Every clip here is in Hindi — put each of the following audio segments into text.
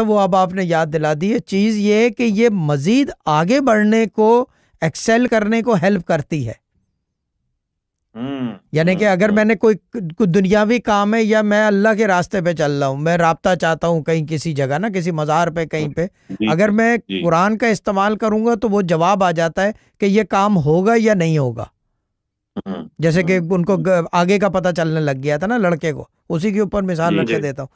तो वो अब आपने याद दिला दी है चीज़ ये कि ये मज़ीद आगे बढ़ने को एक्सेल करने को हेल्प करती है हम्म, यानी कि हम्म, अगर हम्म। मैंने कोई कुछ दुनियावी काम है या मैं अल्लाह के रास्ते पे चल रहा हूँ मैं रबता चाहता हूँ कहीं किसी जगह ना किसी मज़ार पे कहीं पे अगर मैं कुरान का इस्तेमाल करूँगा तो वो जवाब आ जाता है कि ये काम होगा या नहीं होगा जैसे कि उनको आगे का पता चलने लग गया था ना लड़के को उसी के ऊपर मिसाल रख देता हूँ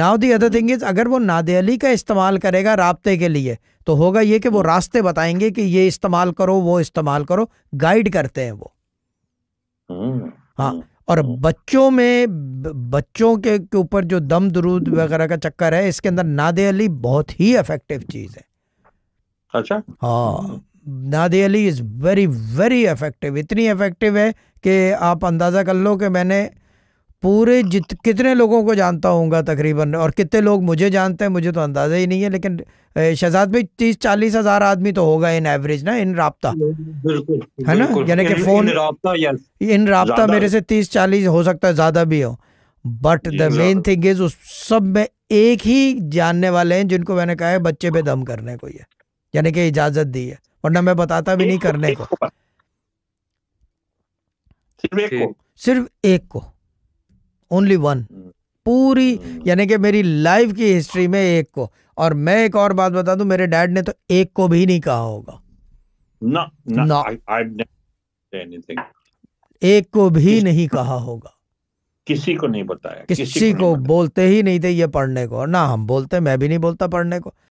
now the other thing is अगर वो नादेली का इस्तेमाल करेगा रबते के लिए तो होगा ये कि वो रास्ते बताएंगे कि ये इस्तेमाल करो वो इस्तेमाल करो गाइड करते हैं वो हम्म, हाँ हम्म, और हम्म। बच्चों में बच्चों के ऊपर जो दम दरूद वगैरह का चक्कर है इसके अंदर नादे अली बहुत ही इफेक्टिव चीज़ है अच्छा हाँ नादे अली इज़ वेरी वेरी इफेक्टिव इतनी इफेक्टिव है कि आप अंदाज़ा कर लो कि मैंने पूरे जित कितने लोगों को जानता हूँ तकरीबन और कितने लोग मुझे जानते हैं मुझे तो अंदाज़ा ही नहीं है लेकिन शहजाद भाई तीस चालीस हज़ार आदमी तो होगा इन एवरेज ना इन रबता है ना यानी कि फ़ोन इन रबता मेरे से तीस चालीस हो सकता है ज़्यादा भी हो but the main thing is उस सब में एक ही जानने वाले हैं जिनको मैंने कहा है बच्चे पे दम करने को ये यानी कि इजाज़त दी है वरना मैं बताता भी नहीं करने को सिर्फ एक को सिर्फ एक को ओनली वन पूरी यानी कि मेरी लाइफ की हिस्ट्री में एक को और मैं एक और बात बता दूं मेरे डैड ने तो एक को भी नहीं कहा होगा ना ना एक को भी नहीं कहा होगा किसी को नहीं बताया किसी, किसी को, को बोलते ही नहीं थे ये पढ़ने को ना हम बोलते मैं भी नहीं बोलता पढ़ने को